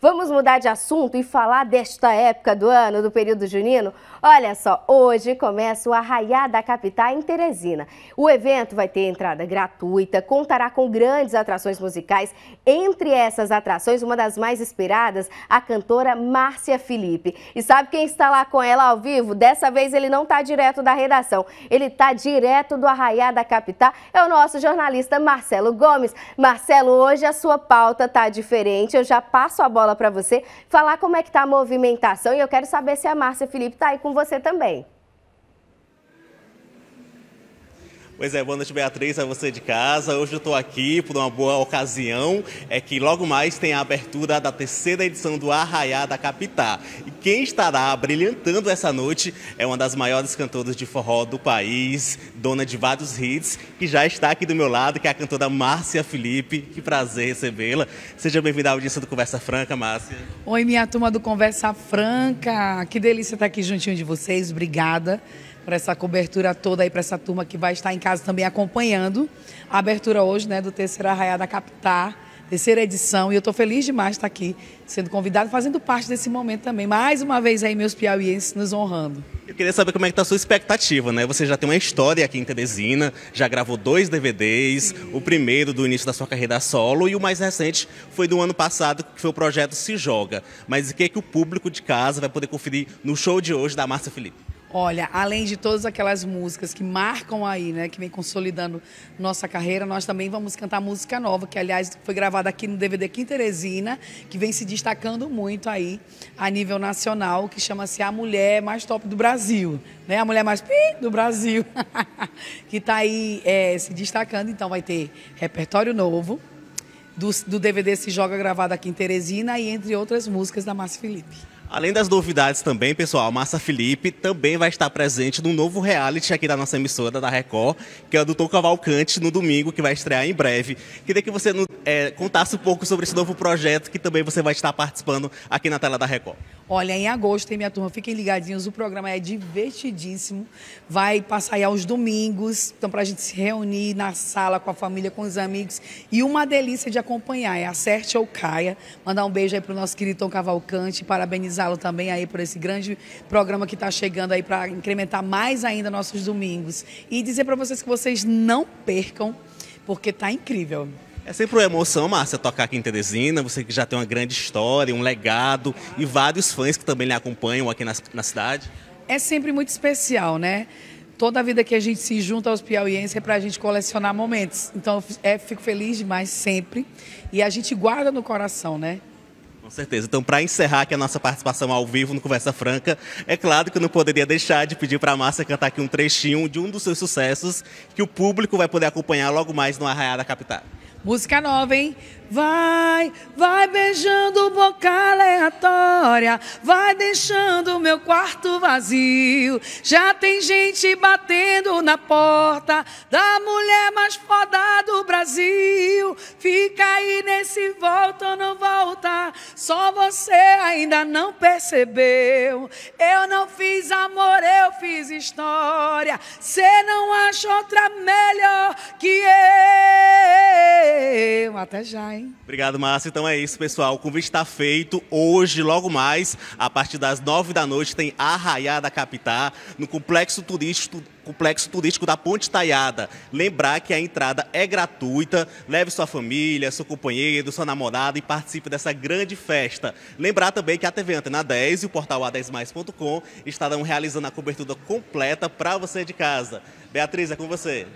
Vamos mudar de assunto e falar desta época do ano, do período junino? Olha só, hoje começa o Arraiá da Capital em Teresina. O evento vai ter entrada gratuita, contará com grandes atrações musicais. Entre essas atrações, uma das mais esperadas, a cantora Márcia Felipe. E sabe quem está lá com ela ao vivo? Dessa vez ele não está direto da redação, ele está direto do Arraiá da Capital. É o nosso jornalista Marcelo Gomes. Marcelo, hoje a sua pauta está diferente. Eu já passo a bola bola para você, falar como é que tá a movimentação e eu quero saber se a Márcia Felipe está aí com você também. Pois é, boa noite, Beatriz, a você de casa. Hoje eu estou aqui por uma boa ocasião, é que logo mais tem a abertura da terceira edição do Arraiá da Capitá. E quem estará brilhantando essa noite é uma das maiores cantoras de forró do país, dona de vários hits, que já está aqui do meu lado, que é a cantora Márcia Felipe. Que prazer recebê-la. Seja bem-vinda à audiência do Conversa Franca, Márcia. Oi, minha turma do Conversa Franca. Que delícia estar aqui juntinho de vocês. Obrigada para essa cobertura toda aí, para essa turma que vai estar em casa também acompanhando a abertura hoje né, do terceira Arraiá da Capital, terceira edição. E eu estou feliz demais de estar tá aqui sendo convidado, fazendo parte desse momento também. Mais uma vez aí, meus piauienses nos honrando. Eu queria saber como é que está a sua expectativa, né? Você já tem uma história aqui em Teresina, já gravou dois DVDs, Sim. o primeiro do início da sua carreira solo e o mais recente foi do ano passado, que foi o projeto Se Joga. Mas o que, é que o público de casa vai poder conferir no show de hoje da Márcia Felipe? Olha, além de todas aquelas músicas que marcam aí, né, que vem consolidando nossa carreira, nós também vamos cantar música nova, que aliás foi gravada aqui no DVD Quinta Teresina, que vem se destacando muito aí a nível nacional, que chama-se A Mulher Mais Top do Brasil, né, a mulher mais pi do Brasil, que está aí é, se destacando, então vai ter repertório novo, do, do DVD Se Joga gravado aqui em Teresina e entre outras músicas da Márcia Felipe. Além das novidades também, pessoal, a Massa Felipe também vai estar presente no novo reality aqui da nossa emissora da Record, que é o do Tom Cavalcante, no domingo, que vai estrear em breve. Queria que você é, contasse um pouco sobre esse novo projeto que também você vai estar participando aqui na tela da Record. Olha, em agosto, hein, minha turma? Fiquem ligadinhos, o programa é divertidíssimo. Vai passar aí aos domingos, então para a gente se reunir na sala com a família, com os amigos. E uma delícia de acompanhar, é Acerte ou Caia. Mandar um beijo aí pro nosso querido Tom Cavalcante, parabenizá-lo também aí por esse grande programa que está chegando aí para incrementar mais ainda nossos domingos. E dizer para vocês que vocês não percam, porque tá incrível. É sempre uma emoção, Márcia, tocar aqui em Teresina, você que já tem uma grande história, um legado e vários fãs que também lhe acompanham aqui na, na cidade. É sempre muito especial, né? Toda a vida que a gente se junta aos piauienses é para a gente colecionar momentos. Então, é, fico feliz demais sempre. E a gente guarda no coração, né? Com certeza. Então, para encerrar aqui a nossa participação ao vivo no Conversa Franca, é claro que eu não poderia deixar de pedir para a Márcia cantar aqui um trechinho de um dos seus sucessos que o público vai poder acompanhar logo mais no Arraiá da Capital. Música nova, hein? Vai, vai beijando boca aleatória, vai deixando meu quarto vazio. Já tem gente batendo na porta da mulher mais foda do Brasil. Fica aí nesse volta ou não volta, só você ainda não percebeu. Eu não fiz amor, eu fiz história. Você não acha outra melhor que eu. Até já, hein? Obrigado, Márcio. Então é isso, pessoal. O convite está feito. Hoje, logo mais, a partir das nove da noite, tem Arraiá da Capitá, no Complexo Turístico complexo turístico da Ponte Taiada. Lembrar que a entrada é gratuita, leve sua família, seu companheiro, sua namorada e participe dessa grande festa. Lembrar também que a TV Antena 10 e o portal a10mais.com estarão realizando a cobertura completa para você de casa. Beatriz, é com você.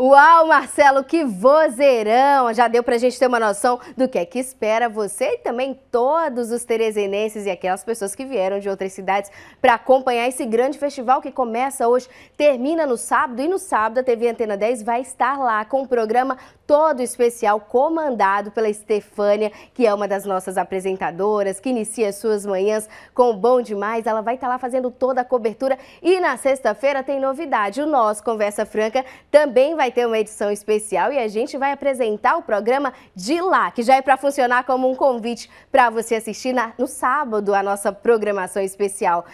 Uau, Marcelo, que vozeirão! Já deu para a gente ter uma noção do que é que espera você e também todos os teresinenses e aquelas pessoas que vieram de outras cidades para acompanhar esse grande festival que começa hoje, termina no sábado e no sábado a TV Antena 10 vai estar lá com um programa todo especial comandado pela Estefânia, que é uma das nossas apresentadoras, que inicia suas manhãs com Bom Demais. Ela vai estar lá fazendo toda a cobertura e na sexta-feira tem novidade. O nosso Conversa Franca também vai vai ter uma edição especial e a gente vai apresentar o programa de lá, que já é para funcionar como um convite para você assistir na, no sábado a nossa programação especial.